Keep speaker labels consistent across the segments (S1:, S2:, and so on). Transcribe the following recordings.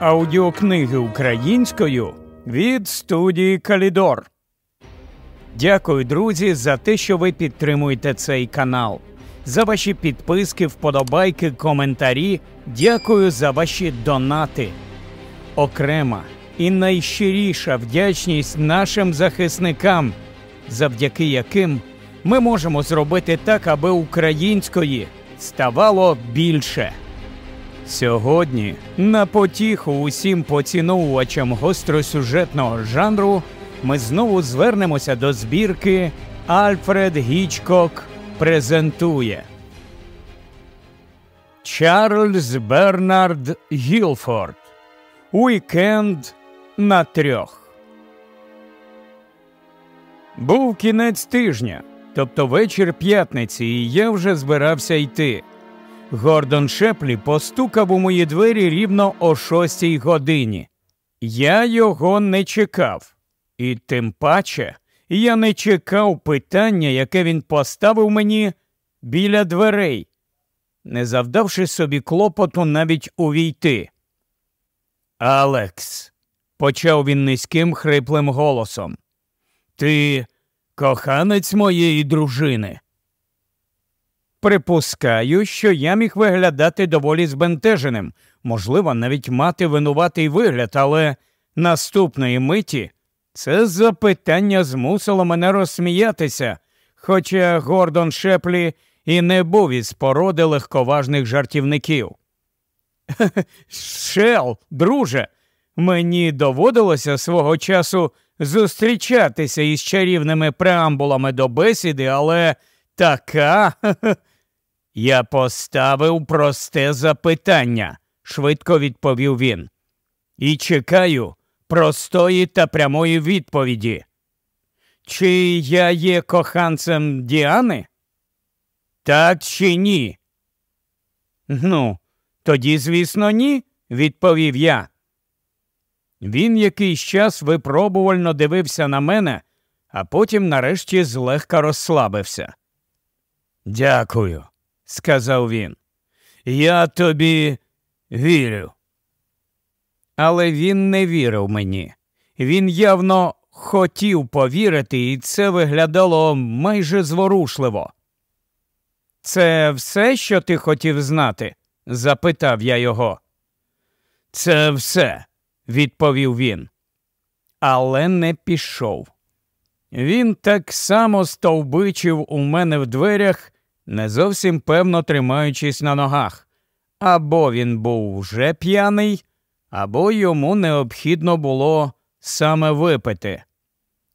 S1: аудіокниги українською від студії Калідор. Дякую, друзі, за те, що ви підтримуєте цей канал, за ваші підписки, вподобайки, коментарі. Дякую за ваші донати. Окрема і найщиріша вдячність нашим захисникам, завдяки яким ми можемо зробити так, аби української ставало більше. Сьогодні на потіху усім поціновувачам гостросюжетного жанру ми знову звернемося до збірки Альфред Гічкок презентує Чарльз Бернард Гілфорд. Уікенд на трьох. Був кінець тижня, тобто вечір п'ятниці, і я вже збирався йти. Гордон Шеплі постукав у мої двері рівно о шостій годині. Я його не чекав, і тим паче я не чекав питання, яке він поставив мені біля дверей, не завдавши собі клопоту навіть увійти. Алекс, почав він низьким хриплим голосом, ти коханець моєї дружини. Припускаю, що я міг виглядати доволі збентеженим, можливо, навіть мати винуватий вигляд, але наступної миті це запитання змусило мене розсміятися, хоча Гордон Шеплі і не був із породи легковажних жартівників. Шел, друже, мені доводилося свого часу зустрічатися із чарівними преамбулами до бесіди, але така? Я поставив просте запитання, швидко відповів він. І чекаю простої та прямої відповіді. Чи я є коханцем Діани? Так чи ні? Ну, тоді, звісно, ні, відповів я. Він якийсь час випробувально дивився на мене, а потім нарешті злегка розслабився. Дякую, сказав він. Я тобі вірю. Але він не вірив мені. Він явно хотів повірити, і це виглядало майже зворушливо. Це все, що ти хотів знати? запитав я його. Це все, відповів він. Але не пішов. Він так само стовбичив у мене в дверях не зовсім певно тримаючись на ногах. Або він був вже п'яний, або йому необхідно було саме випити.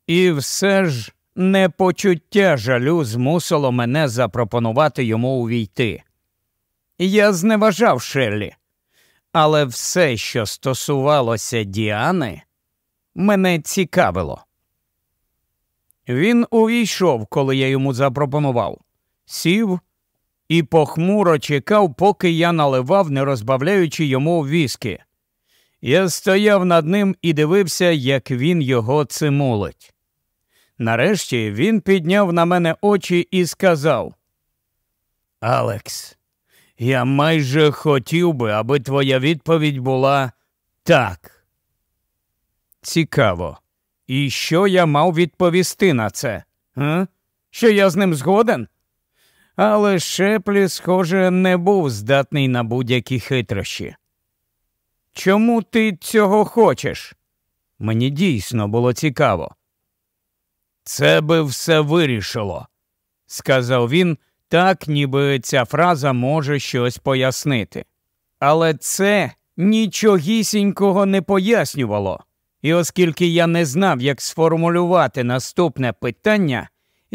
S1: І все ж не почуття жалю змусило мене запропонувати йому увійти. Я зневажав Шеллі, але все, що стосувалося Діани, мене цікавило. Він увійшов, коли я йому запропонував сів і похмуро чекав, поки я наливав, не розбавляючи йому віскі. Я стояв над ним і дивився, як він його цимулить. Нарешті він підняв на мене очі і сказав Алекс, я майже хотів би, аби твоя відповідь була так. Цікаво. І що я мав відповісти на це? А? Що я з ним згоден? але шеплі, схоже, не був здатний на будь-які хитрощі. Чому ти цього хочеш? Мені дійсно було цікаво. Це би все вирішило, сказав він, так ніби ця фраза може щось пояснити. Але це нічогісінького не пояснювало, і оскільки я не знав, як сформулювати наступне питання,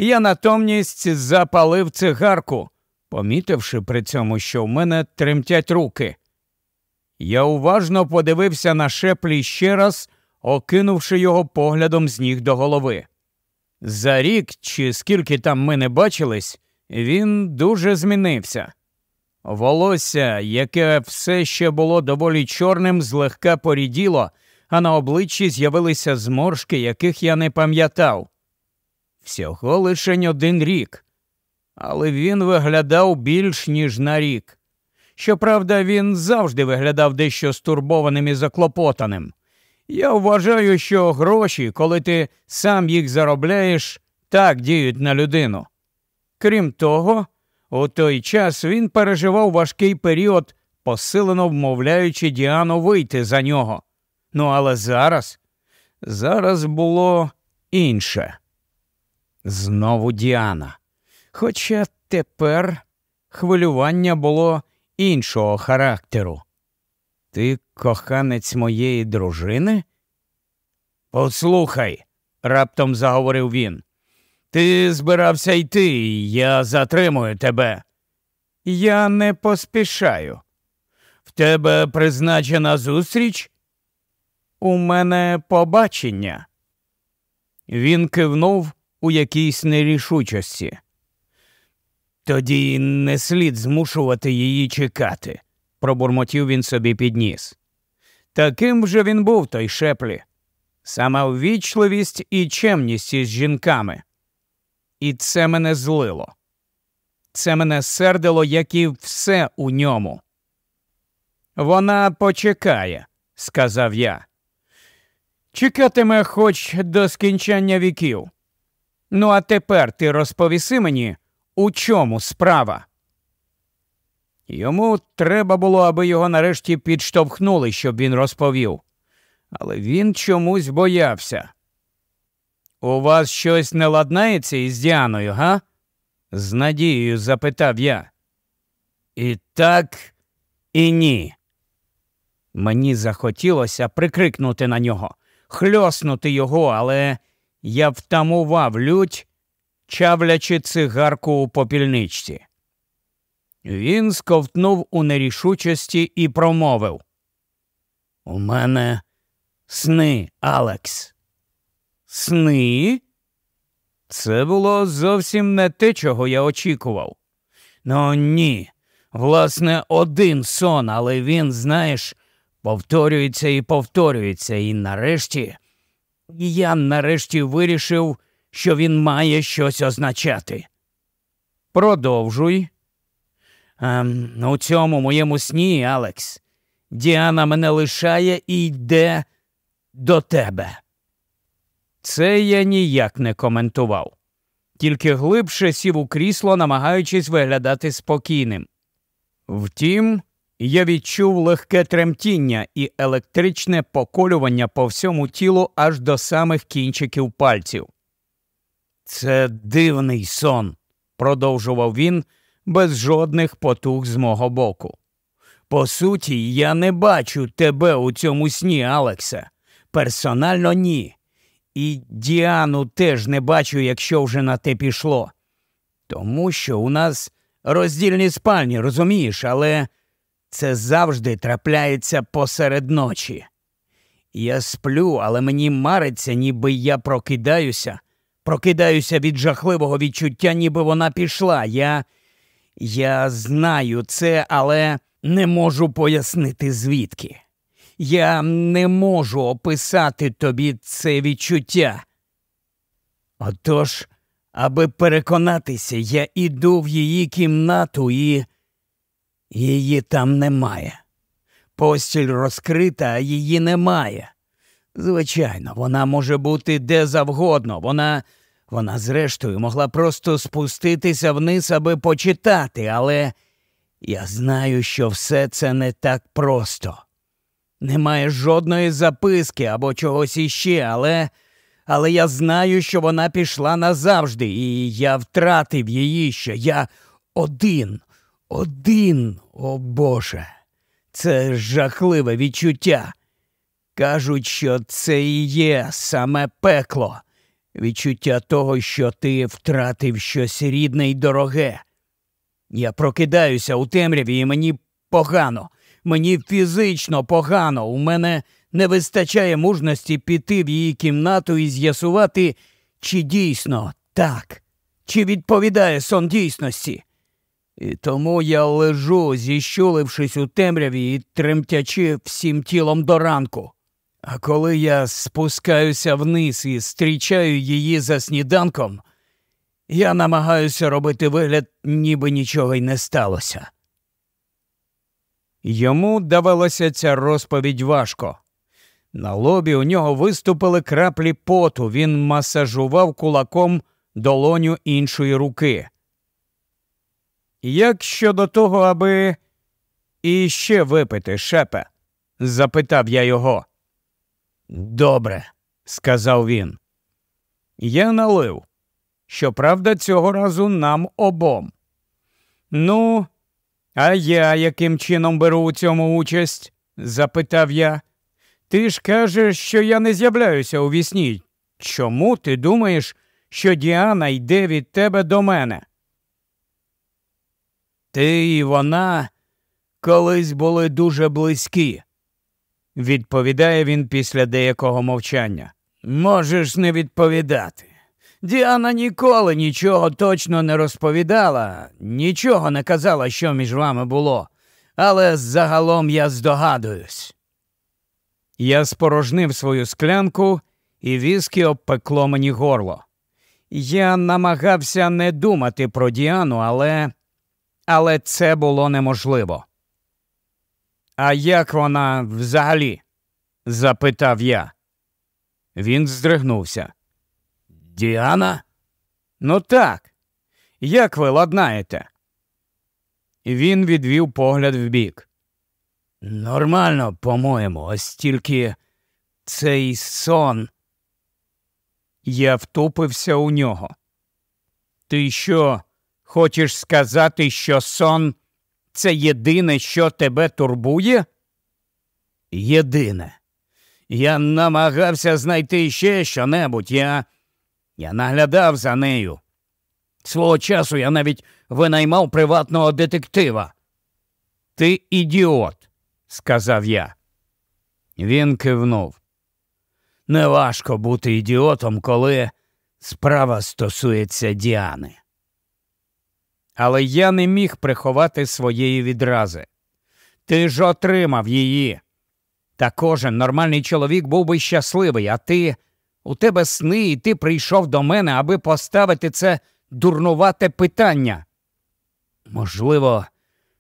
S1: я натомність запалив цигарку, помітивши при цьому, що в мене тремтять руки. Я уважно подивився на шеплі ще раз, окинувши його поглядом з ніг до голови. За рік, чи скільки там ми не бачились, він дуже змінився. Волосся, яке все ще було доволі чорним, злегка поріділо, а на обличчі з'явилися зморшки, яких я не пам'ятав всього лише один рік, але він виглядав більш ніж на рік. Щоправда, він завжди виглядав дещо стурбованим і заклопотаним. Я вважаю, що гроші, коли ти сам їх заробляєш, так діють на людину. Крім того, у той час він переживав важкий період, посилено вмовляючи Діану вийти за нього. Ну але зараз, зараз було інше. Знову Діана. Хоча тепер хвилювання було іншого характеру. Ти коханець моєї дружини? Послухай, раптом заговорив він. Ти збирався йти, я затримую тебе. Я не поспішаю. В тебе призначена зустріч? У мене побачення. Він кивнув у якійсь нерішучості. Тоді не слід змушувати її чекати, пробурмотів він собі підніс. Таким вже він був той шеплі, сама ввічливість і чемність із жінками. І це мене злило. Це мене сердило, як і все у ньому. Вона почекає, сказав я. Чекатиме хоч до скінчання віків. Ну, а тепер ти розповіси мені, у чому справа? Йому треба було, аби його нарешті підштовхнули, щоб він розповів. Але він чомусь боявся. У вас щось не ладнається із Діаною, га? з надією запитав я. І так, і ні. Мені захотілося прикрикнути на нього, хльоснути його, але я втамував лють, чавлячи цигарку у попільничці. Він сковтнув у нерішучості і промовив У мене сни, Алекс. Сни? Це було зовсім не те, чого я очікував. Ну ні. Власне, один сон, але він, знаєш, повторюється і повторюється, і нарешті і я нарешті вирішив, що він має щось означати. Продовжуй. Ем, у цьому моєму сні, Алекс, Діана мене лишає і йде до тебе. Це я ніяк не коментував, тільки глибше сів у крісло, намагаючись виглядати спокійним. Втім, я відчув легке тремтіння і електричне поколювання по всьому тілу аж до самих кінчиків пальців. Це дивний сон, продовжував він без жодних потуг з мого боку. По суті, я не бачу тебе у цьому сні, Алексе. Персонально ні. І Діану теж не бачу, якщо вже на те пішло. Тому що у нас роздільні спальні, розумієш, але. Це завжди трапляється посеред ночі. Я сплю, але мені мариться, ніби я прокидаюся, прокидаюся від жахливого відчуття, ніби вона пішла. Я... Я знаю це, але не можу пояснити звідки. Я не можу описати тобі це відчуття. Отож, аби переконатися, я іду в її кімнату і. Її там немає. Постіль розкрита, а її немає. Звичайно, вона може бути де завгодно. Вона, вона, зрештою, могла просто спуститися вниз, аби почитати, але я знаю, що все це не так просто. Немає жодної записки або чогось іще, але але я знаю, що вона пішла назавжди, і я втратив її, що я один. Один, о Боже, це жахливе відчуття. Кажуть, що це і є саме пекло, відчуття того, що ти втратив щось рідне і дороге. Я прокидаюся у темряві, і мені погано, мені фізично погано. У мене не вистачає мужності піти в її кімнату і з'ясувати, чи дійсно так, чи відповідає сон дійсності. І тому я лежу, зіщулившись у темряві і тремтячи всім тілом до ранку. А коли я спускаюся вниз і зустрічаю її за сніданком, я намагаюся робити вигляд, ніби нічого й не сталося. Йому давалася ця розповідь важко. На лобі у нього виступили краплі поту, він масажував кулаком долоню іншої руки. Як щодо того, аби іще випити шепе? запитав я його. Добре, сказав він. Я налив. Щоправда, цього разу нам обом. Ну, а я яким чином беру у цьому участь? запитав я. Ти ж кажеш, що я не з'являюся у вісні. Чому ти думаєш, що Діана йде від тебе до мене? Ти і вона колись були дуже близькі, відповідає він після деякого мовчання. Можеш не відповідати. Діана ніколи нічого точно не розповідала, нічого не казала, що між вами було, але загалом я здогадуюсь. Я спорожнив свою склянку і віскі обпекло мені горло. Я намагався не думати про Діану, але але це було неможливо. А як вона взагалі? запитав я. Він здригнувся. Діана? Ну так. Як ви ладнаєте? Він відвів погляд вбік. Нормально, по-моєму, ось тільки цей сон. Я втупився у нього. Ти що Хочеш сказати, що сон це єдине, що тебе турбує? Єдине. Я намагався знайти ще щонебудь. Я... Я наглядав за нею. Свого часу я навіть винаймав приватного детектива. Ти ідіот, сказав я. Він кивнув. Неважко бути ідіотом, коли справа стосується Діани але я не міг приховати своєї відрази. Ти ж отримав її. Та кожен нормальний чоловік був би щасливий, а ти у тебе сни, і ти прийшов до мене, аби поставити це дурнувате питання. Можливо,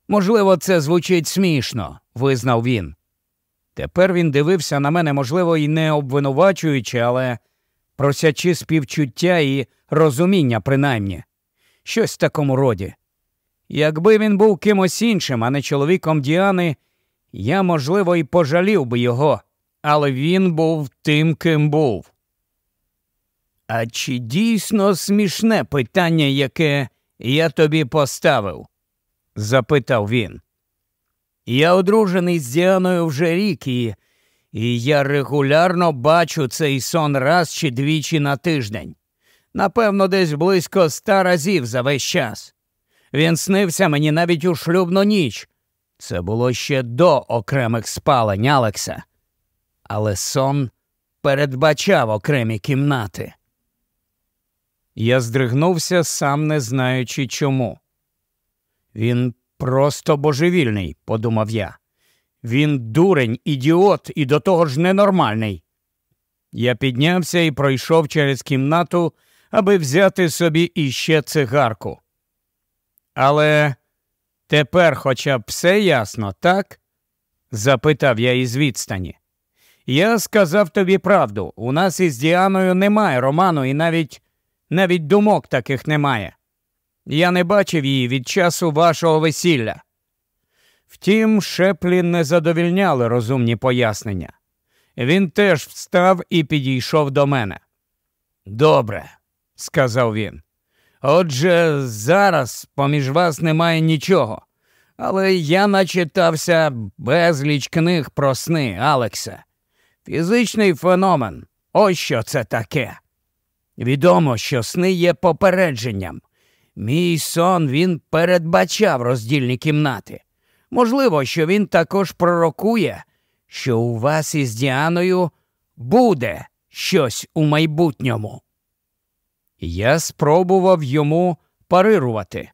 S1: можливо, це звучить смішно, визнав він. Тепер він дивився на мене, можливо, і не обвинувачуючи, але просячи співчуття і розуміння, принаймні щось в такому роді. Якби він був кимось іншим, а не чоловіком Діани, я, можливо, і пожалів би його, але він був тим, ким був. А чи дійсно смішне питання, яке я тобі поставив? запитав він. Я одружений з Діаною вже рік і, і я регулярно бачу цей сон раз чи двічі на тиждень напевно, десь близько ста разів за весь час. Він снився мені навіть у шлюбну ніч. Це було ще до окремих спалень Алекса, але сон передбачав окремі кімнати. Я здригнувся, сам не знаючи чому. Він просто божевільний, подумав я. Він дурень, ідіот і до того ж ненормальний. Я піднявся і пройшов через кімнату, аби взяти собі іще цигарку. Але тепер хоча б все ясно, так? запитав я із відстані. Я сказав тобі правду. У нас із Діаною немає роману, і навіть навіть думок таких немає. Я не бачив її від часу вашого весілля. Втім, Шеплі не задовільняли розумні пояснення. Він теж встав і підійшов до мене. Добре, сказав він. Отже, зараз поміж вас немає нічого. Але я начитався безліч книг про сни, Алекса. Фізичний феномен. Ось що це таке. Відомо, що сни є попередженням. Мій сон він передбачав роздільні кімнати. Можливо, що він також пророкує, що у вас із Діаною буде щось у майбутньому. Я спробував йому парирувати.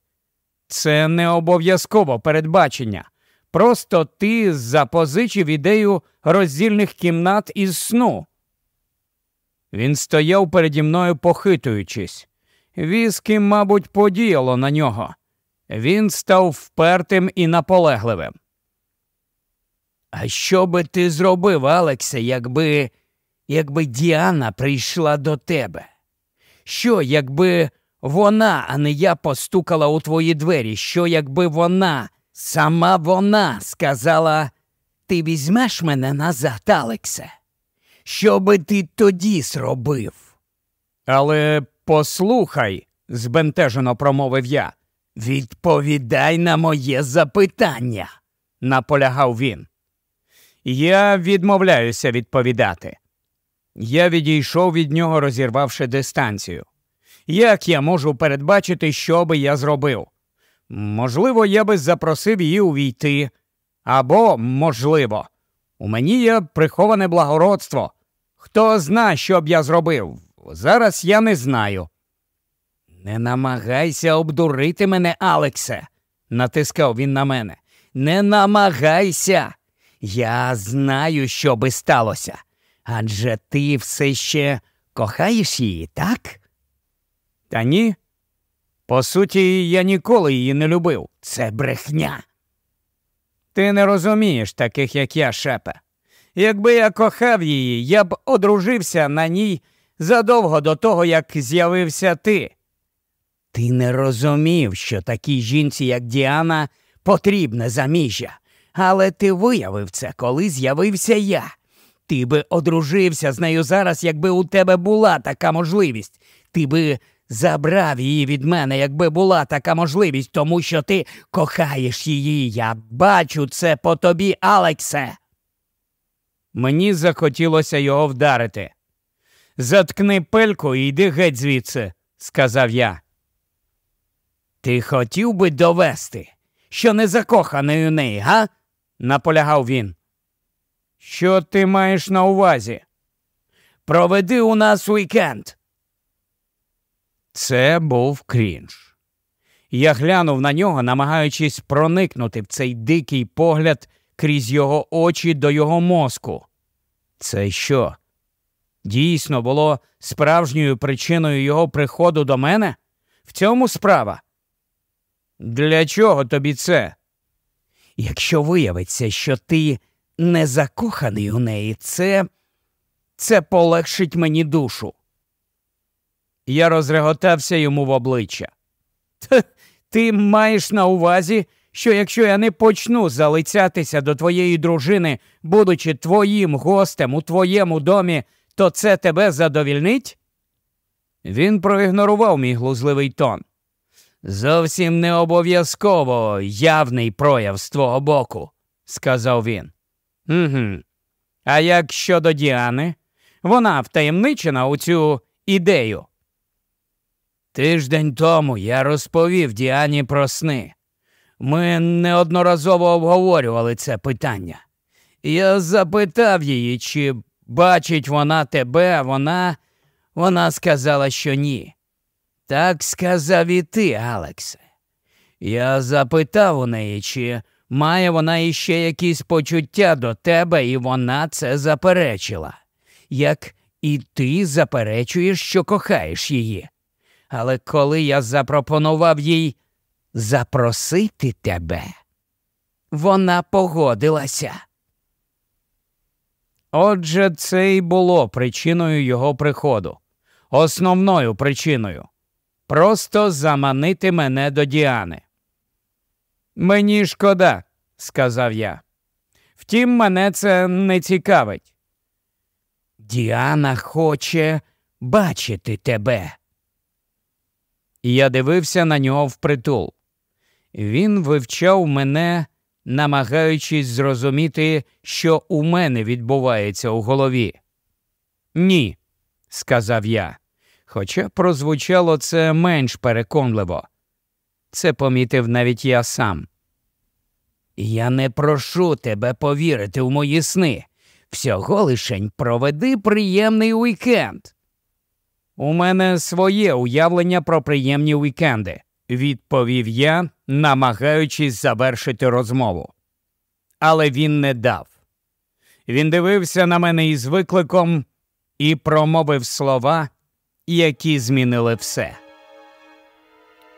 S1: Це не обов'язково передбачення. Просто ти запозичив ідею роздільних кімнат із сну. Він стояв переді мною, похитуючись. Віскі, мабуть, подіяло на нього. Він став впертим і наполегливим. А що би ти зробив, Алексе, якби, якби Діана прийшла до тебе? Що, якби вона, а не я постукала у твої двері? Що, якби вона, сама вона сказала, ти візьмеш мене назад, Алексе? Що би ти тоді зробив? Але послухай, збентежено промовив я. Відповідай на моє запитання, наполягав він. Я відмовляюся відповідати. Я відійшов від нього, розірвавши дистанцію. Як я можу передбачити, що би я зробив? Можливо, я би запросив її увійти. Або, можливо, у мені є приховане благородство. Хто зна, що б я зробив? Зараз я не знаю. Не намагайся обдурити мене, Алексе, натискав він на мене. Не намагайся. Я знаю, що би сталося. Адже ти все ще кохаєш її, так? Та ні. По суті, я ніколи її не любив. Це брехня. Ти не розумієш таких, як я, шепе. Якби я кохав її, я б одружився на ній задовго до того, як з'явився ти. Ти не розумів, що такій жінці, як Діана, потрібне заміжжя, але ти виявив це, коли з'явився я. Ти би одружився з нею зараз, якби у тебе була така можливість. Ти би забрав її від мене, якби була така можливість, тому що ти кохаєш її. Я бачу це по тобі, Алексе. Мені захотілося його вдарити. Заткни пельку і йди геть звідси, сказав я. Ти хотів би довести, що не закоханий у неї, га? наполягав він. Що ти маєш на увазі? Проведи у нас уікенд. Це був крінж. Я глянув на нього, намагаючись проникнути в цей дикий погляд крізь його очі до його мозку. Це що? Дійсно було справжньою причиною його приходу до мене? В цьому справа? Для чого тобі це? Якщо виявиться, що ти не закоханий у неї, це Це полегшить мені душу. Я розреготався йому в обличчя. Ти маєш на увазі, що якщо я не почну залицятися до твоєї дружини, будучи твоїм гостем у твоєму домі, то це тебе задовільнить? Він проігнорував мій глузливий тон. Зовсім не обов'язково явний прояв з твого боку, сказав він. Угу. А як щодо Діани, вона втаємничена у цю ідею. Тиждень тому я розповів Діані про сни. Ми неодноразово обговорювали це питання. Я запитав її, чи бачить вона тебе, вона Вона сказала, що ні. Так сказав і ти, Алексе. Я запитав у неї, чи Має вона іще якісь почуття до тебе, і вона це заперечила, як і ти заперечуєш, що кохаєш її. Але коли я запропонував їй запросити тебе, вона погодилася. Отже, це й було причиною його приходу, основною причиною просто заманити мене до Діани. Мені шкода, сказав я. Втім, мене це не цікавить. Діана хоче бачити тебе. Я дивився на нього впритул. Він вивчав мене, намагаючись зрозуміти, що у мене відбувається у голові. Ні, сказав я, хоча прозвучало це менш переконливо. Це помітив навіть я сам. Я не прошу тебе повірити в мої сни. Всього лишень проведи приємний уікенд. У мене своє уявлення про приємні уікенди, відповів я, намагаючись завершити розмову. Але він не дав. Він дивився на мене із викликом і промовив слова, які змінили все.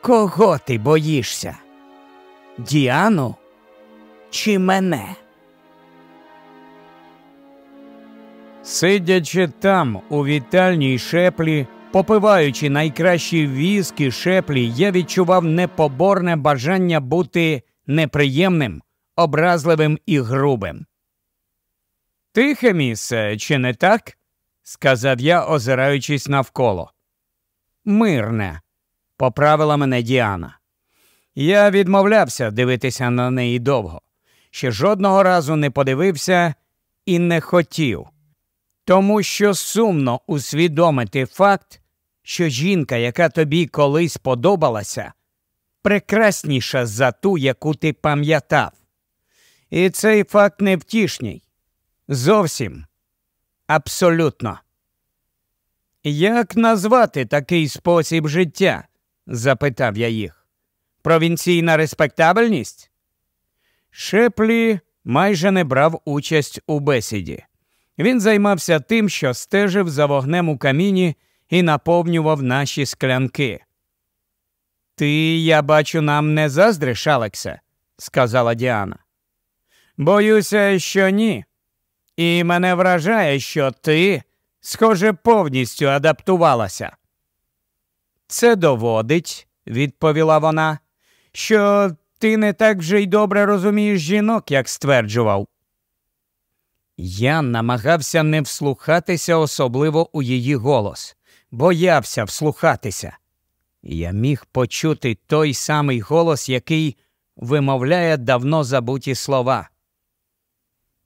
S1: Кого ти боїшся? Діану чи мене? Сидячи там, у вітальній шеплі, попиваючи найкращі віскі шеплі, я відчував непоборне бажання бути неприємним, образливим і грубим. Тихе місце, чи не так? сказав я, озираючись навколо. Мирне поправила мене Діана. Я відмовлявся дивитися на неї довго, ще жодного разу не подивився і не хотів, тому що сумно усвідомити факт, що жінка, яка тобі колись подобалася, прекрасніша за ту, яку ти пам'ятав. І цей факт невтішній. Зовсім абсолютно. Як назвати такий спосіб життя? запитав я їх. Провінційна респектабельність? Шеплі майже не брав участь у бесіді. Він займався тим, що стежив за вогнем у каміні і наповнював наші склянки. Ти, я бачу, нам не заздриш, Алексе, сказала Діана. Боюся, що ні. І мене вражає, що ти, схоже, повністю адаптувалася. Це доводить, відповіла вона, що ти не так вже й добре розумієш жінок, як стверджував. Я намагався не вслухатися особливо у її голос, боявся вслухатися. Я міг почути той самий голос, який вимовляє давно забуті слова.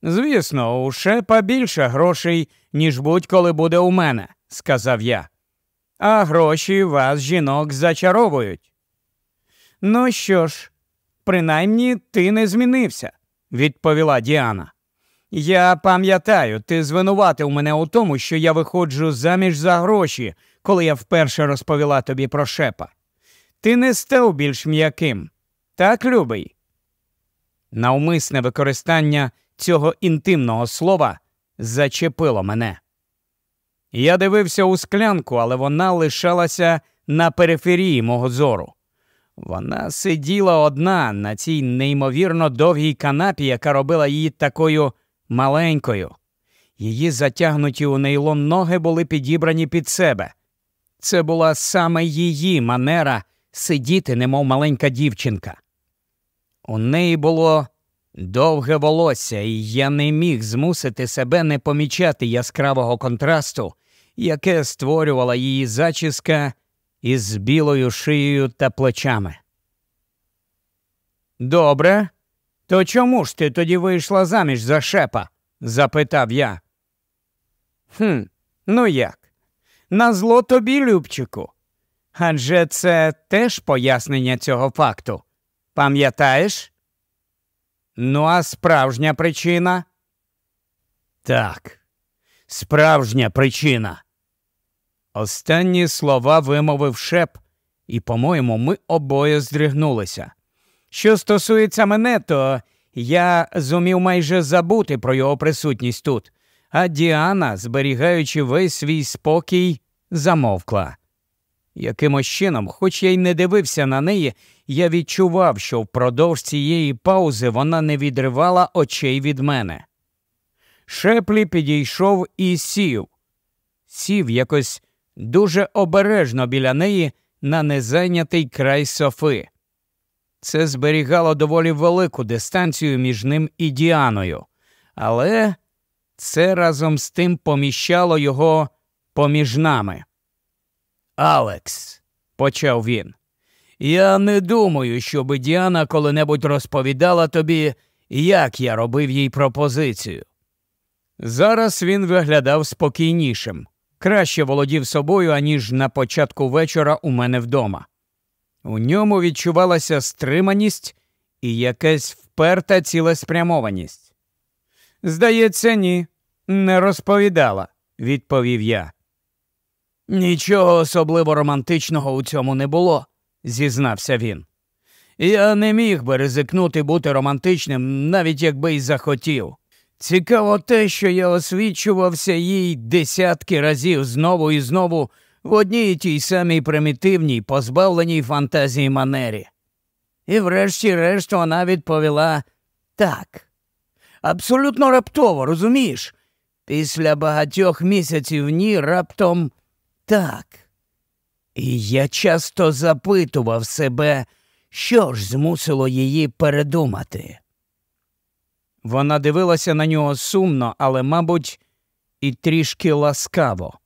S1: Звісно, у шепа більше грошей, ніж будь-коли буде у мене, сказав я а гроші вас, жінок, зачаровують. Ну що ж, принаймні ти не змінився, відповіла Діана. Я пам'ятаю, ти звинуватив мене у тому, що я виходжу заміж за гроші, коли я вперше розповіла тобі про шепа. Ти не став більш м'яким, так, любий? Навмисне використання цього інтимного слова зачепило мене. Я дивився у склянку, але вона лишалася на периферії мого зору. Вона сиділа одна на цій неймовірно довгій канапі, яка робила її такою маленькою. Її затягнуті у нейлон ноги були підібрані під себе. Це була саме її манера сидіти, немов маленька дівчинка. У неї було Довге волосся, і я не міг змусити себе не помічати яскравого контрасту, яке створювала її зачіска із білою шиєю та плечами. Добре, то чому ж ти тоді вийшла заміж за шепа? запитав я. «Хм, ну як? На зло тобі, Любчику. Адже це теж пояснення цього факту. Пам'ятаєш? Ну, а справжня причина? Так, справжня причина. Останні слова вимовив шеп, і, по-моєму, ми обоє здригнулися. Що стосується мене, то я зумів майже забути про його присутність тут, а Діана, зберігаючи весь свій спокій, замовкла. Якимось чином, хоч я й не дивився на неї, я відчував, що впродовж цієї паузи вона не відривала очей від мене. Шеплі підійшов і сів, сів якось дуже обережно біля неї на незайнятий край софи. Це зберігало доволі велику дистанцію між ним і Діаною, але це разом з тим поміщало його поміж нами. Алекс, почав він, я не думаю, щоби Діана коли-небудь розповідала тобі, як я робив їй пропозицію. Зараз він виглядав спокійнішим, краще володів собою, аніж на початку вечора у мене вдома. У ньому відчувалася стриманість і якась вперта цілеспрямованість. Здається, ні, не розповідала, відповів я. Нічого особливо романтичного у цьому не було, зізнався він. Я не міг би ризикнути бути романтичним, навіть якби й захотів. Цікаво те, що я освічувався їй десятки разів знову і знову в одній і тій самій примітивній, позбавленій фантазії манері. І врешті-решт вона відповіла так. Абсолютно раптово, розумієш? Після багатьох місяців ні раптом так. І я часто запитував себе, що ж змусило її передумати. Вона дивилася на нього сумно, але, мабуть, і трішки ласкаво.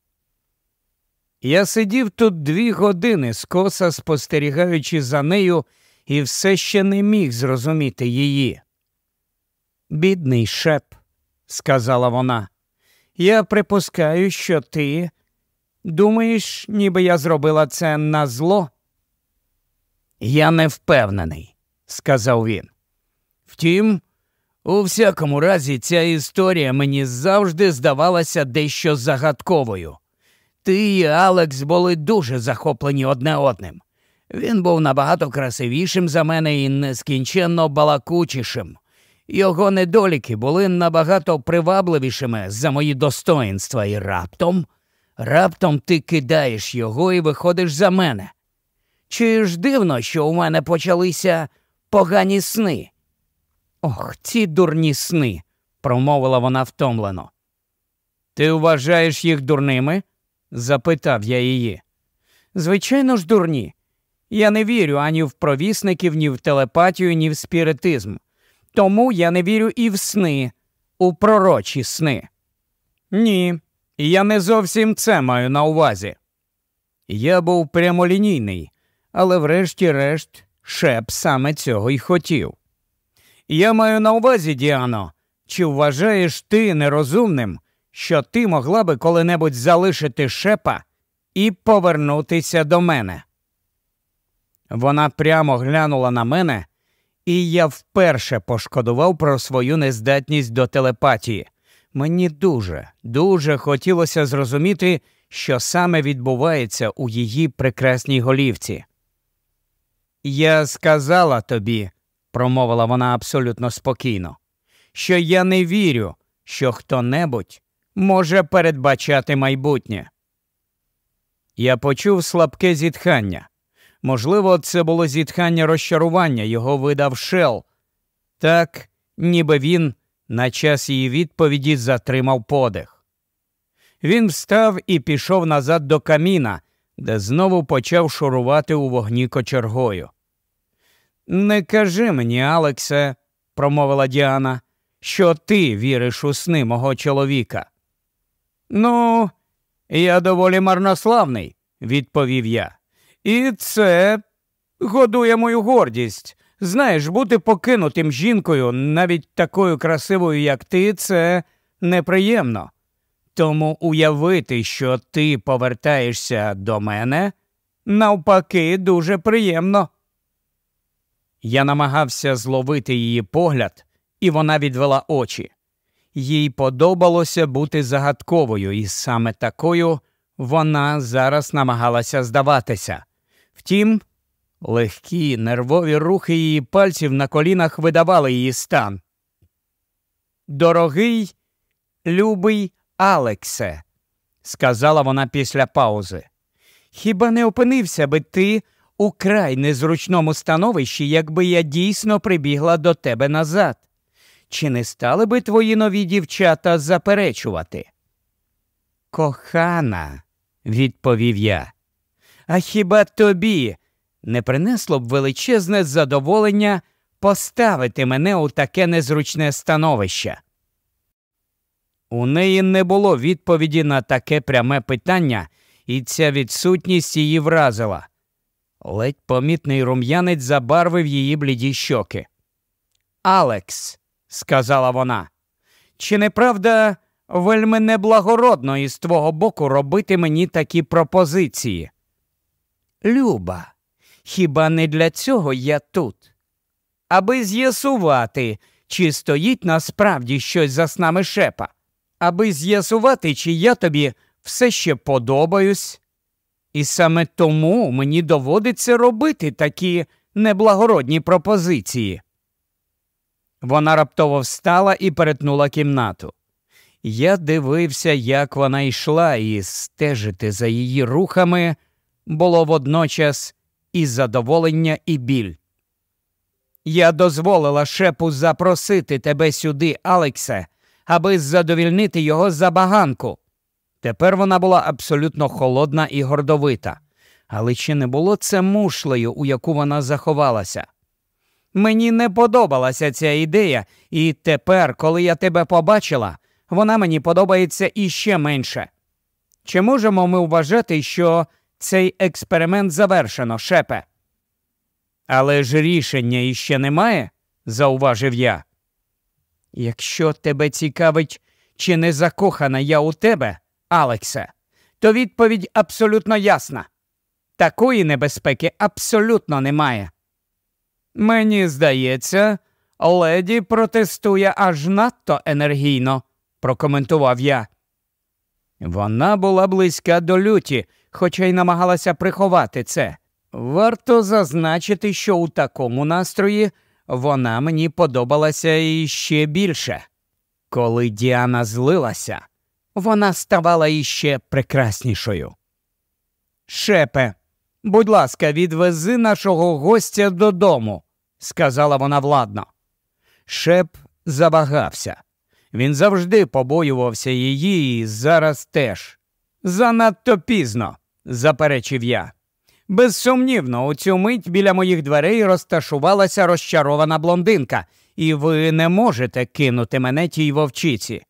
S1: Я сидів тут дві години скоса, спостерігаючи за нею, і все ще не міг зрозуміти її. Бідний шеп, сказала вона, я припускаю, що ти Думаєш, ніби я зробила це на зло? Я не впевнений, сказав він. Втім, у всякому разі, ця історія мені завжди здавалася дещо загадковою. Ти і Алекс були дуже захоплені одне одним. Він був набагато красивішим за мене і нескінченно балакучішим. Його недоліки були набагато привабливішими за мої достоїнства і раптом. Раптом ти кидаєш його і виходиш за мене. Чи ж дивно, що у мене почалися погані сни? Ох, ці дурні сни, промовила вона втомлено. Ти вважаєш їх дурними? запитав я її. Звичайно ж, дурні. Я не вірю ані в провісників, ні в телепатію, ні в спіритизм. Тому я не вірю і в сни, у пророчі сни. Ні, я не зовсім це маю на увазі. Я був прямолінійний, але врешті-решт шеп саме цього й хотів. Я маю на увазі, Діано, чи вважаєш ти нерозумним, що ти могла би коли-небудь залишити шепа і повернутися до мене? Вона прямо глянула на мене, і я вперше пошкодував про свою нездатність до телепатії. Мені дуже, дуже хотілося зрозуміти, що саме відбувається у її прекрасній голівці. Я сказала тобі, промовила вона абсолютно спокійно, що я не вірю, що хто небудь може передбачати майбутнє. Я почув слабке зітхання. Можливо, це було зітхання розчарування, його видав Шел. Так, ніби він на час її відповіді затримав подих. Він встав і пішов назад до каміна, де знову почав шурувати у вогні кочергою. Не кажи мені, Алексе, промовила Діана, що ти віриш у сни мого чоловіка. Ну, я доволі марнославний, відповів я. І це годує мою гордість. Знаєш, бути покинутим жінкою, навіть такою красивою, як ти, це неприємно. Тому уявити, що ти повертаєшся до мене, навпаки, дуже приємно. Я намагався зловити її погляд, і вона відвела очі. Їй подобалося бути загадковою, і саме такою вона зараз намагалася здаватися. Втім, Легкі нервові рухи її пальців на колінах видавали її стан. Дорогий, любий Алексе, сказала вона після паузи, хіба не опинився би ти у край незручному становищі, якби я дійсно прибігла до тебе назад? Чи не стали би твої нові дівчата заперечувати? Кохана, відповів я, а хіба тобі не принесло б величезне задоволення поставити мене у таке незручне становище. У неї не було відповіді на таке пряме питання, і ця відсутність її вразила. Ледь помітний рум'янець забарвив її бліді щоки. Алекс, сказала вона, чи неправда вельми неблагородно із твого боку робити мені такі пропозиції? Люба, Хіба не для цього я тут? Аби з'ясувати, чи стоїть насправді щось за снами шепа, аби з'ясувати, чи я тобі все ще подобаюсь. І саме тому мені доводиться робити такі неблагородні пропозиції. Вона раптово встала і перетнула кімнату. Я дивився, як вона йшла, і стежити за її рухами було водночас і задоволення, і біль. Я дозволила шепу запросити тебе сюди, Алексе, аби задовільнити його забаганку. Тепер вона була абсолютно холодна і гордовита, але чи не було це мушлею, у яку вона заховалася? Мені не подобалася ця ідея, і тепер, коли я тебе побачила, вона мені подобається іще менше. Чи можемо ми вважати, що цей експеримент завершено, шепе. Але ж рішення іще немає, зауважив я. Якщо тебе цікавить, чи не закохана я у тебе, Алексе, то відповідь абсолютно ясна. Такої небезпеки абсолютно немає. Мені здається, леді протестує аж надто енергійно, прокоментував я. Вона була близька до люті хоча й намагалася приховати це. Варто зазначити, що у такому настрої вона мені подобалася іще більше. Коли Діана злилася, вона ставала іще прекраснішою. Шепе, будь ласка, відвези нашого гостя додому, сказала вона владно. Шеп забагався. Він завжди побоювався її і зараз теж. Занадто пізно заперечив я. Безсумнівно, у цю мить біля моїх дверей розташувалася розчарована блондинка, і ви не можете кинути мене тій вовчиці.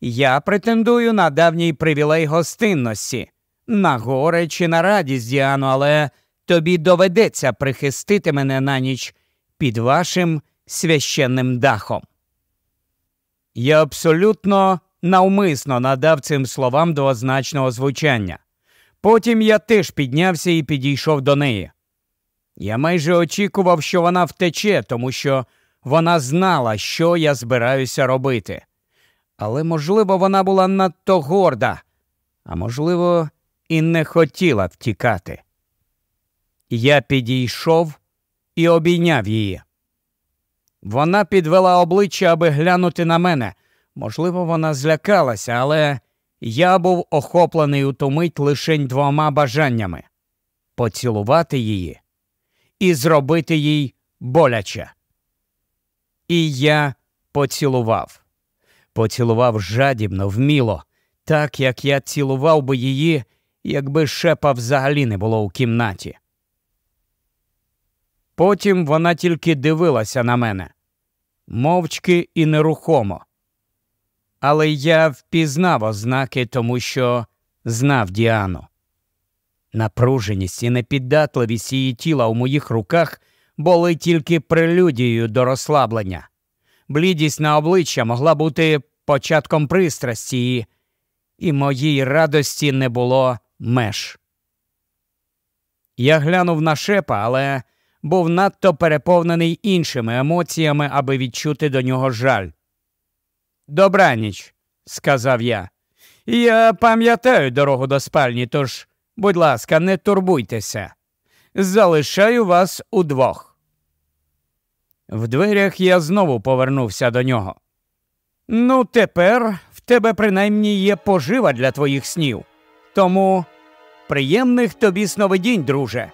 S1: Я претендую на давній привілей гостинності. На горе чи на радість, Діано, але тобі доведеться прихистити мене на ніч під вашим священним дахом. Я абсолютно навмисно надав цим словам двозначного звучання. Потім я теж піднявся і підійшов до неї. Я майже очікував, що вона втече, тому що вона знала, що я збираюся робити. Але, можливо, вона була надто горда, а можливо, і не хотіла втікати. Я підійшов і обійняв її. Вона підвела обличчя, аби глянути на мене. Можливо, вона злякалася, але я був охоплений у ту мить лише двома бажаннями поцілувати її і зробити їй боляче. І я поцілував, поцілував жадібно, вміло, так як я цілував би її, якби шепа взагалі не було у кімнаті. Потім вона тільки дивилася на мене мовчки і нерухомо але я впізнав ознаки, тому що знав Діану. Напруженість і непіддатливість її тіла у моїх руках були тільки прелюдією до розслаблення. Блідість на обличчя могла бути початком пристрасті, і, і моїй радості не було меж. Я глянув на шепа, але був надто переповнений іншими емоціями, аби відчути до нього жаль. Добраніч, сказав я. Я пам'ятаю дорогу до спальні, тож, будь ласка, не турбуйтеся. Залишаю вас удвох. В дверях я знову повернувся до нього. Ну, тепер в тебе принаймні є пожива для твоїх снів. Тому приємних тобі сновидінь, друже.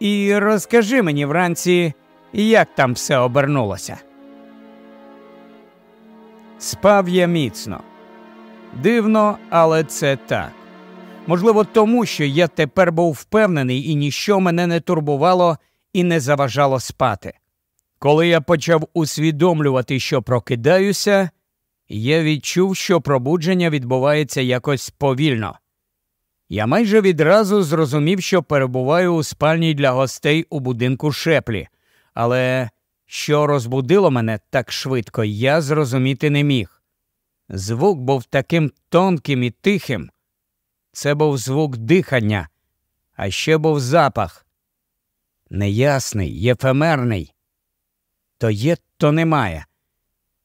S1: І розкажи мені вранці, як там все обернулося. Спав я міцно. Дивно, але це так. Можливо, тому що я тепер був впевнений і ніщо мене не турбувало і не заважало спати. Коли я почав усвідомлювати, що прокидаюся, я відчув, що пробудження відбувається якось повільно. Я майже відразу зрозумів, що перебуваю у спальні для гостей у будинку шеплі, але що розбудило мене так швидко, я зрозуміти не міг. Звук був таким тонким і тихим. Це був звук дихання, а ще був запах. Неясний, ефемерний. То є, то немає.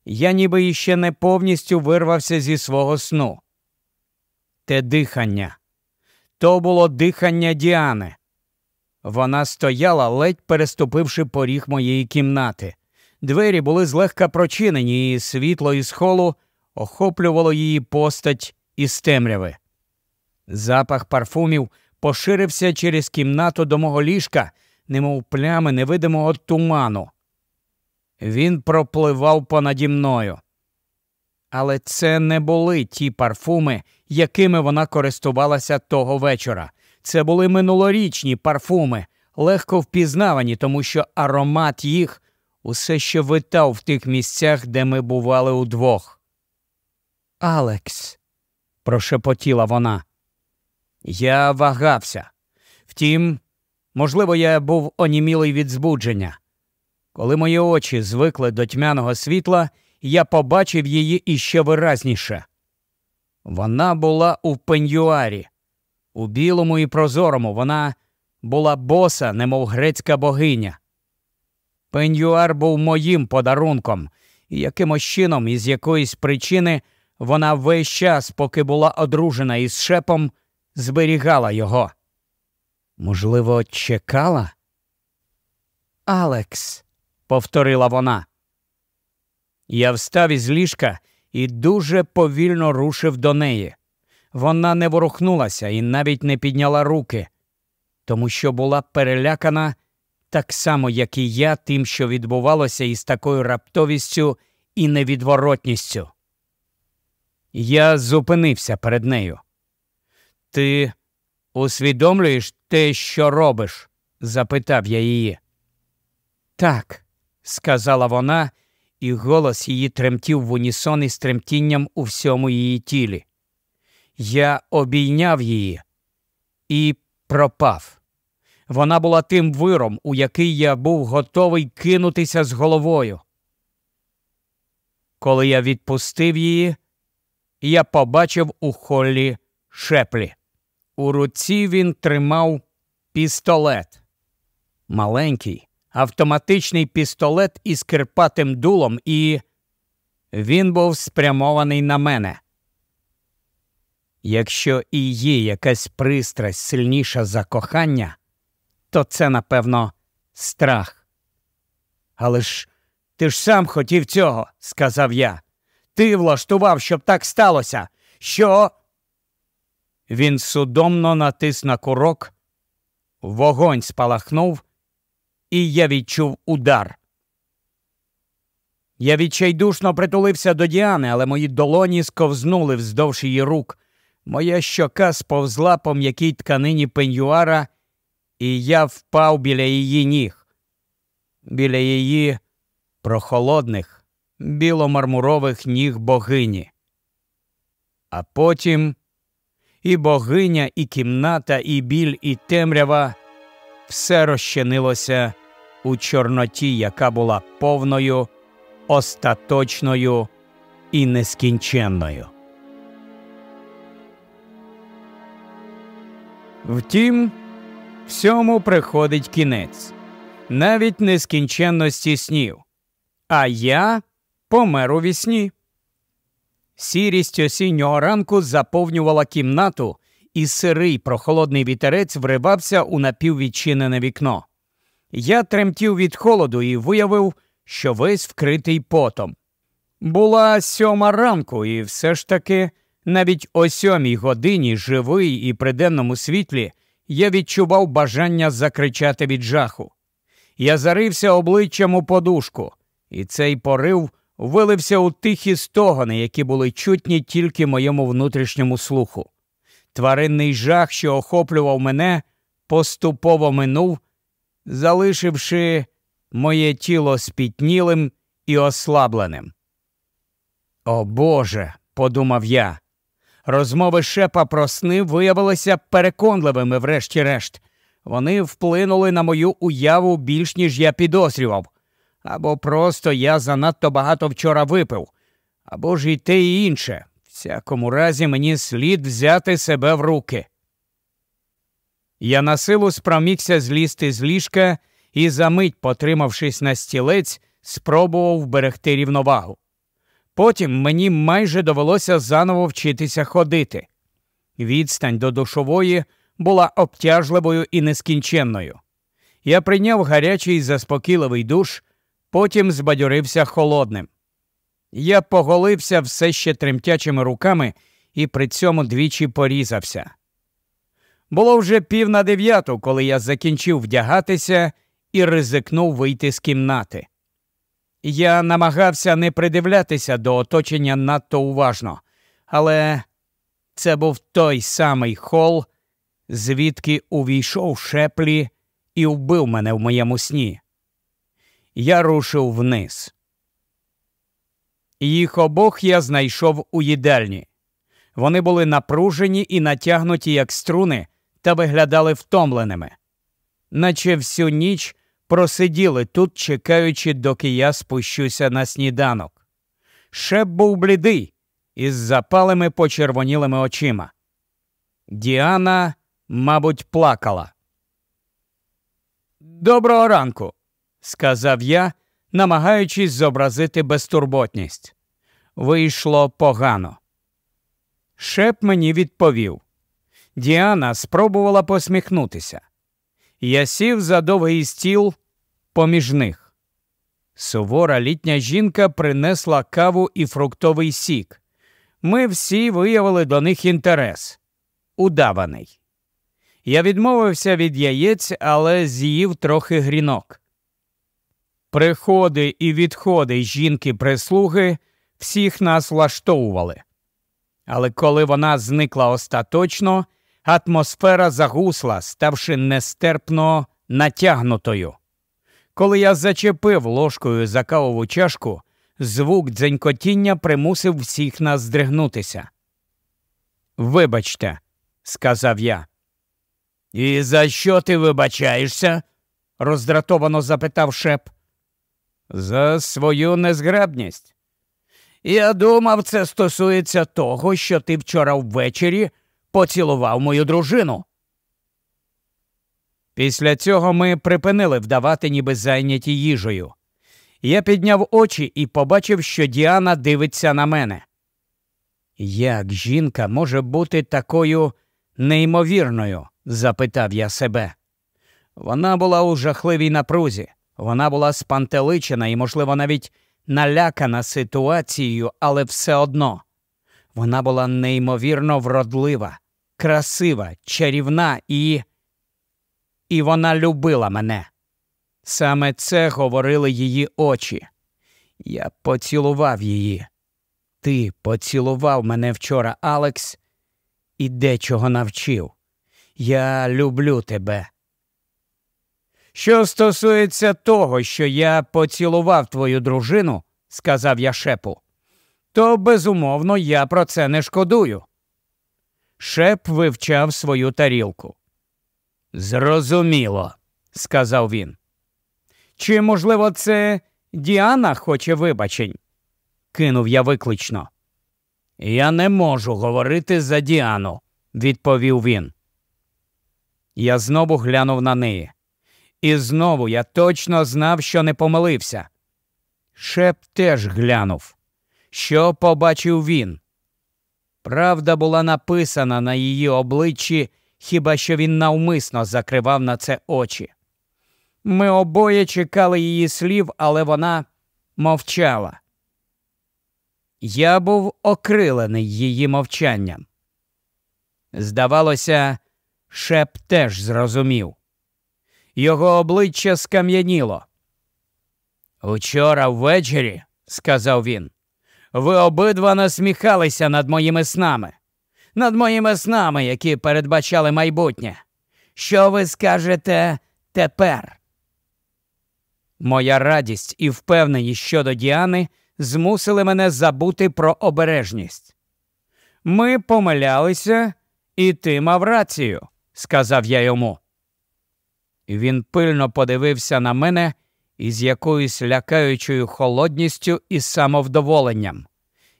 S1: Я ніби іще не повністю вирвався зі свого сну. Те дихання. То було дихання Діани. Вона стояла, ледь переступивши поріг моєї кімнати. Двері були злегка прочинені, і світло із холу охоплювало її постать із темряви. Запах парфумів поширився через кімнату до мого ліжка, немов плями невидимого туману. Він пропливав понаді мною. Але це не були ті парфуми, якими вона користувалася того вечора. Це були минулорічні парфуми, легко впізнавані, тому що аромат їх усе ще витав в тих місцях, де ми бували удвох. Алекс, прошепотіла вона. Я вагався. Втім, можливо, я був онімілий від збудження. Коли мої очі звикли до тьмяного світла, я побачив її іще виразніше. Вона була у пеньюарі, у білому і прозорому вона була боса, немов грецька богиня. Пенюар був моїм подарунком, і якимось чином, із якоїсь причини, вона весь час, поки була одружена із шепом, зберігала його. Можливо, чекала? Алекс, повторила вона. Я встав із ліжка і дуже повільно рушив до неї. Вона не ворухнулася і навіть не підняла руки, тому що була перелякана так само, як і я, тим, що відбувалося із такою раптовістю і невідворотністю. Я зупинився перед нею. Ти усвідомлюєш те, що робиш? запитав я її. Так, сказала вона, і голос її тремтів в унісон із тремтінням у всьому її тілі. Я обійняв її і пропав. Вона була тим виром, у який я був готовий кинутися з головою. Коли я відпустив її, я побачив у холлі шеплі. У руці він тримав пістолет. Маленький, автоматичний пістолет із кирпатим дулом, і він був спрямований на мене. Якщо і є якась пристрасть сильніша за кохання, то це, напевно, страх. Але ж ти ж сам хотів цього, сказав я. Ти влаштував, щоб так сталося. Що? Він судомно натис на курок, вогонь спалахнув, і я відчув удар. Я відчайдушно притулився до Діани, але мої долоні сковзнули вздовж її рук. Моя щока сповзла по м'якій тканині пенюара, і я впав біля її ніг, біля її прохолодних, біломармурових ніг богині. А потім і богиня, і кімната, і біль, і темрява все розчинилося у Чорноті, яка була повною, остаточною і нескінченною. Втім, всьому приходить кінець, навіть нескінченності снів. А я помер у вісні. Сірість осіннього ранку заповнювала кімнату, і сирий прохолодний вітерець вривався у напіввідчинене вікно. Я тремтів від холоду і виявив, що весь вкритий потом. Була сьома ранку, і все ж таки навіть о сьомій годині, живий і при денному світлі, я відчував бажання закричати від жаху. Я зарився обличчям у подушку, і цей порив вилився у тихі стогони, які були чутні тільки моєму внутрішньому слуху. Тваринний жах, що охоплював мене, поступово минув, залишивши моє тіло спітнілим і ослабленим. О Боже, подумав я, Розмови шепа про сни виявилися переконливими, врешті-решт. Вони вплинули на мою уяву більш ніж я підозрював. Або просто я занадто багато вчора випив, або ж і те і інше. В Всякому разі мені слід взяти себе в руки. Я на силу спромігся злізти з ліжка і, за мить, потримавшись на стілець, спробував вберегти рівновагу. Потім мені майже довелося заново вчитися ходити. Відстань до душової була обтяжливою і нескінченною. Я прийняв гарячий заспокійливий душ, потім збадьорився холодним. Я поголився все ще тремтячими руками і при цьому двічі порізався. Було вже пів на дев'яту, коли я закінчив вдягатися і ризикнув вийти з кімнати. Я намагався не придивлятися до оточення надто уважно, але це був той самий хол, звідки увійшов шеплі і вбив мене в моєму сні. Я рушив вниз. Їх обох я знайшов у їдальні. Вони були напружені і натягнуті, як струни, та виглядали втомленими, наче всю ніч просиділи тут, чекаючи, доки я спущуся на сніданок. Шеп був блідий, із запалими почервонілими очима. Діана, мабуть, плакала. Доброго ранку, сказав я, намагаючись зобразити безтурботність. Вийшло погано. Шеп мені відповів. Діана спробувала посміхнутися. Я сів за довгий стіл поміж них. Сувора літня жінка принесла каву і фруктовий сік. Ми всі виявили до них інтерес удаваний. Я відмовився від яєць, але з'їв трохи грінок. Приходи і відходи жінки прислуги всіх нас влаштовували. Але коли вона зникла остаточно, Атмосфера загусла, ставши нестерпно натягнутою. Коли я зачепив ложкою за кавову чашку, звук дзенькотіння примусив всіх нас здригнутися. Вибачте, сказав я. І за що ти вибачаєшся? роздратовано запитав шеп. За свою незграбність. Я думав, це стосується того, що ти вчора ввечері поцілував мою дружину. Після цього ми припинили вдавати, ніби зайняті їжею. Я підняв очі і побачив, що Діана дивиться на мене. Як жінка може бути такою неймовірною? запитав я себе. Вона була у жахливій напрузі, вона була спантеличена і, можливо, навіть налякана ситуацією, але все одно вона була неймовірно вродлива, красива, чарівна і. І вона любила мене. Саме це говорили її очі. Я поцілував її. Ти поцілував мене вчора, Алекс, і дечого навчив. Я люблю тебе. Що стосується того, що я поцілував твою дружину, сказав я шепу, то безумовно я про це не шкодую. Шеп вивчав свою тарілку. Зрозуміло, сказав він. Чи, можливо, це Діана хоче вибачень? кинув я виклично. Я не можу говорити за Діану, відповів він. Я знову глянув на неї. І знову я точно знав, що не помилився. Шеп теж глянув. Що побачив він? Правда була написана на її обличчі, хіба що він навмисно закривав на це очі. Ми обоє чекали її слів, але вона мовчала. Я був окрилений її мовчанням. Здавалося, Шеп теж зрозумів. Його обличчя скам'яніло. Учора ввечері, сказав він, ви обидва насміхалися над моїми снами, над моїми снами, які передбачали майбутнє. Що ви скажете тепер? Моя радість і впевненість щодо Діани змусили мене забути про обережність. Ми помилялися, і ти мав рацію, сказав я йому. Він пильно подивився на мене із якоюсь лякаючою холодністю і самовдоволенням.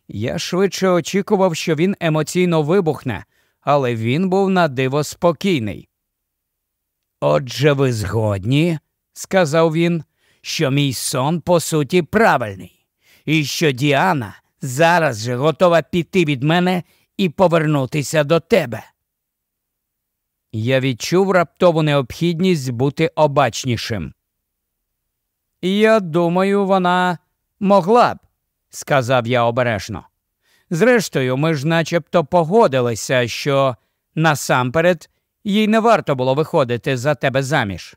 S1: Я швидше очікував, що він емоційно вибухне, але він був на диво спокійний. Отже, ви згодні, сказав він, що мій сон по суті правильний, і що Діана зараз же готова піти від мене і повернутися до тебе. Я відчув раптову необхідність бути обачнішим. Я думаю, вона могла б, сказав я обережно. Зрештою, ми ж начебто погодилися, що насамперед їй не варто було виходити за тебе заміж.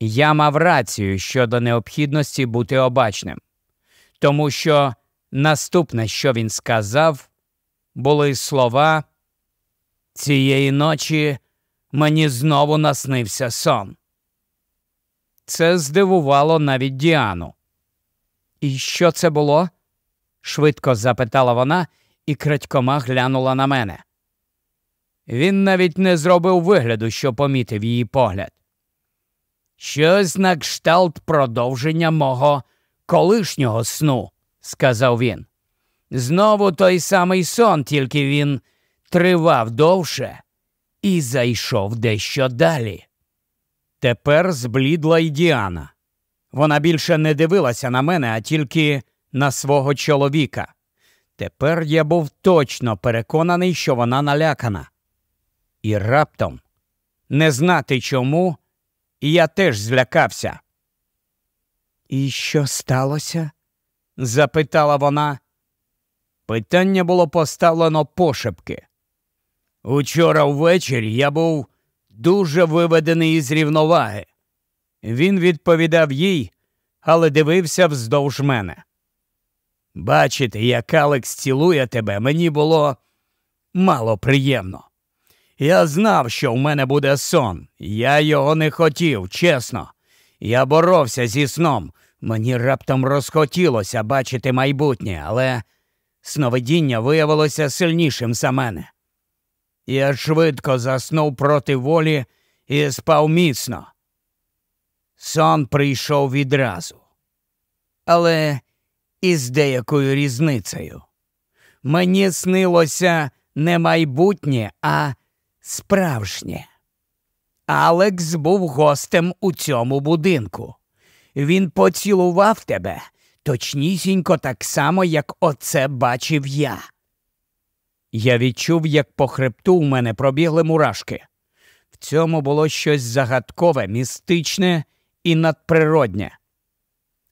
S1: Я мав рацію щодо необхідності бути обачним, тому що наступне, що він сказав, були слова цієї ночі мені знову наснився сон. Це здивувало навіть Діану. І що це було? швидко запитала вона і крадькома глянула на мене. Він навіть не зробив вигляду, що помітив її погляд. Щось на кшталт продовження мого колишнього сну, сказав він. Знову той самий сон, тільки він тривав довше і зайшов дещо далі. Тепер зблідла й Діана. Вона більше не дивилася на мене, а тільки на свого чоловіка. Тепер я був точно переконаний, що вона налякана. І раптом не знати чому, я теж злякався. І що сталося? запитала вона. Питання було поставлено пошепки. Учора ввечері я був дуже виведений із рівноваги. Він відповідав їй, але дивився вздовж мене. Бачити, як Алекс цілує тебе, мені було мало приємно. Я знав, що в мене буде сон. Я його не хотів, чесно. Я боровся зі сном. Мені раптом розхотілося бачити майбутнє, але сновидіння виявилося сильнішим за мене. Я швидко заснув проти волі і спав міцно. Сон прийшов відразу. Але із деякою різницею. Мені снилося не майбутнє, а справжнє. Алекс був гостем у цьому будинку. Він поцілував тебе точнісінько так само, як оце бачив я. Я відчув, як по хребту у мене пробігли мурашки. В цьому було щось загадкове, містичне і надприроднє.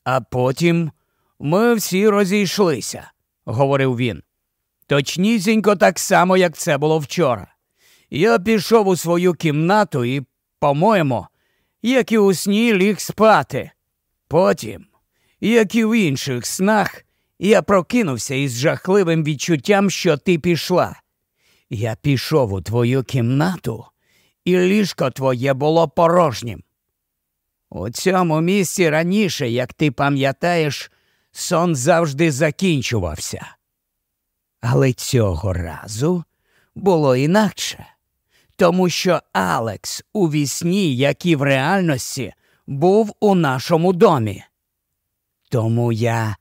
S1: А потім ми всі розійшлися, говорив він. Точнісінько так само, як це було вчора. Я пішов у свою кімнату і, по-моєму, як і у сні ліг спати. Потім, як і в інших снах, я прокинувся із жахливим відчуттям, що ти пішла. Я пішов у твою кімнату, і ліжко твоє було порожнім. У цьому місці раніше, як ти пам'ятаєш, сон завжди закінчувався. Але цього разу було інакше, тому що Алекс у вісні, як і в реальності, був у нашому домі. Тому я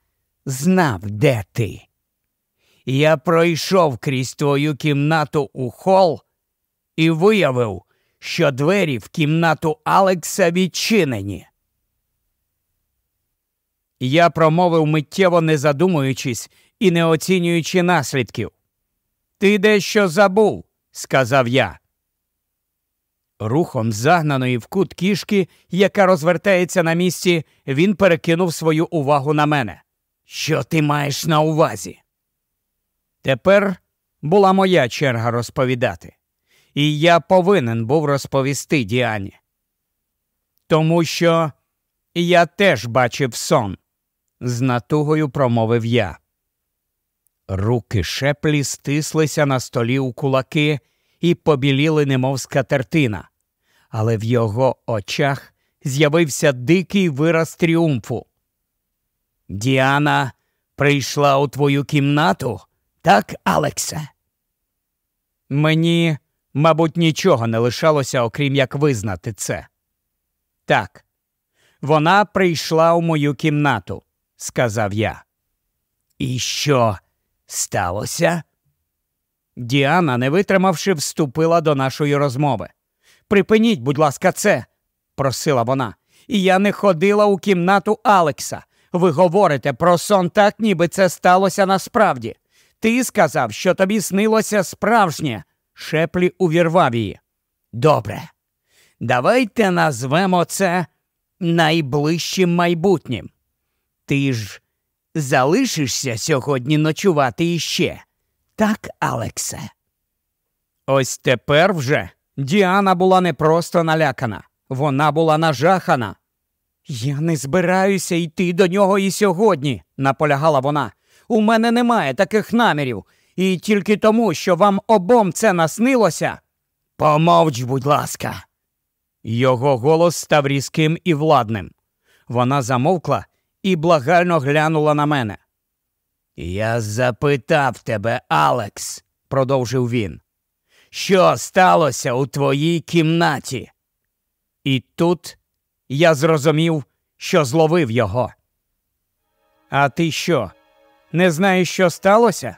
S1: знав, де ти. Я пройшов крізь твою кімнату у хол і виявив, що двері в кімнату Алекса відчинені. Я промовив миттєво не задумуючись і не оцінюючи наслідків. Ти дещо забув, сказав я. Рухом загнаної в кут кішки, яка розвертається на місці, він перекинув свою увагу на мене. Що ти маєш на увазі? Тепер була моя черга розповідати, і я повинен був розповісти Діані, тому що я теж бачив сон, з натугою промовив я. Руки шеплі стислися на столі у кулаки і побіліли, немов скатертина, але в його очах з'явився дикий вираз тріумфу. Діана прийшла у твою кімнату, так, Алексе? Мені, мабуть, нічого не лишалося, окрім як визнати це. Так, вона прийшла у мою кімнату, сказав я. І що сталося? Діана, не витримавши, вступила до нашої розмови. Припиніть, будь ласка, це, просила вона, і я не ходила у кімнату Алекса. Ви говорите про сон так, ніби це сталося насправді. Ти сказав, що тобі снилося справжнє. Шеплі увірвав її. Добре. Давайте назвемо це найближчим майбутнім. Ти ж залишишся сьогодні ночувати іще. Так, Алексе. Ось тепер вже Діана була не просто налякана, вона була нажахана. Я не збираюся йти до нього і сьогодні, наполягала вона. У мене немає таких намірів. І тільки тому, що вам обом це наснилося. Помовч, будь ласка. Його голос став різким і владним. Вона замовкла і благально глянула на мене. Я запитав тебе, Алекс, продовжив він. Що сталося у твоїй кімнаті? І тут я зрозумів, що зловив його. А ти що? Не знаєш, що сталося?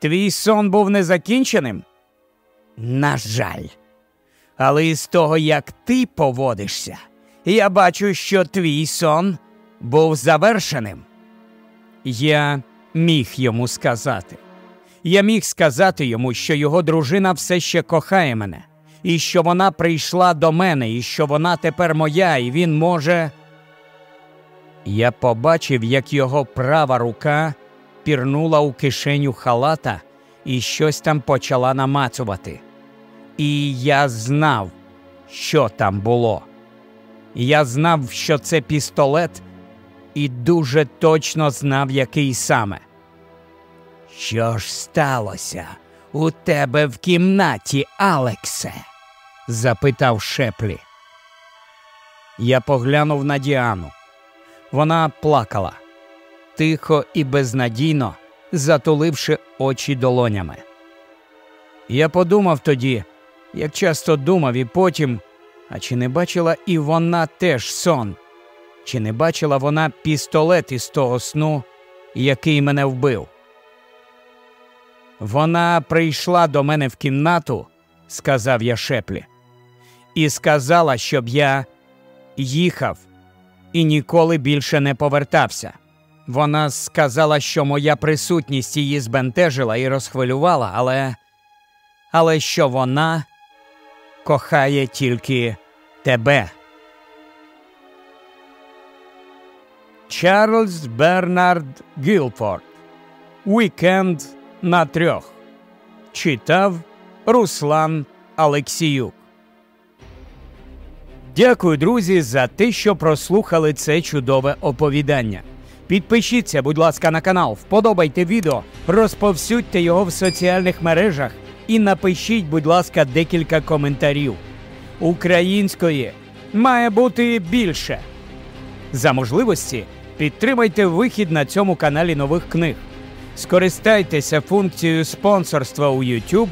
S1: Твій сон був незакінченим? На жаль. Але із того, як ти поводишся, я бачу, що твій сон був завершеним. Я міг йому сказати. Я міг сказати йому, що його дружина все ще кохає мене і що вона прийшла до мене, і що вона тепер моя, і він може. Я побачив, як його права рука пірнула у кишеню халата і щось там почала намацувати. І я знав, що там було. Я знав, що це пістолет, і дуже точно знав, який саме. Що ж сталося у тебе в кімнаті, Алексе? запитав шеплі. Я поглянув на Діану. Вона плакала тихо і безнадійно затуливши очі долонями. Я подумав тоді, як часто думав, і потім, а чи не бачила і вона теж сон, чи не бачила вона пістолет із того сну, який мене вбив? Вона прийшла до мене в кімнату, сказав я шеплі і сказала, щоб я їхав і ніколи більше не повертався. Вона сказала, що моя присутність її збентежила і розхвилювала, але але що вона кохає тільки тебе. Чарльз Бернард Гілфорд. Уікенд на трьох. Читав Руслан Алексіюк. Дякую, друзі, за те, що прослухали це чудове оповідання. Підпишіться, будь ласка, на канал, вподобайте відео, розповсюдьте його в соціальних мережах і напишіть, будь ласка, декілька коментарів. Української має бути більше. За можливості підтримайте вихід на цьому каналі нових книг. Скористайтеся функцією спонсорства у YouTube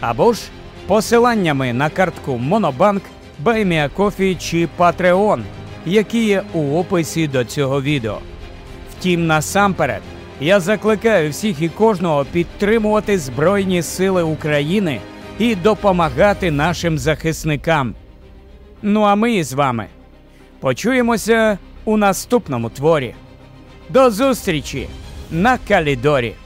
S1: або ж посиланнями на картку Monobank Байміакофі чи Patreon, які є у описі до цього відео. Втім, насамперед, я закликаю всіх і кожного підтримувати Збройні Сили України і допомагати нашим захисникам. Ну а ми з вами почуємося у наступному творі. До зустрічі на Калідорі!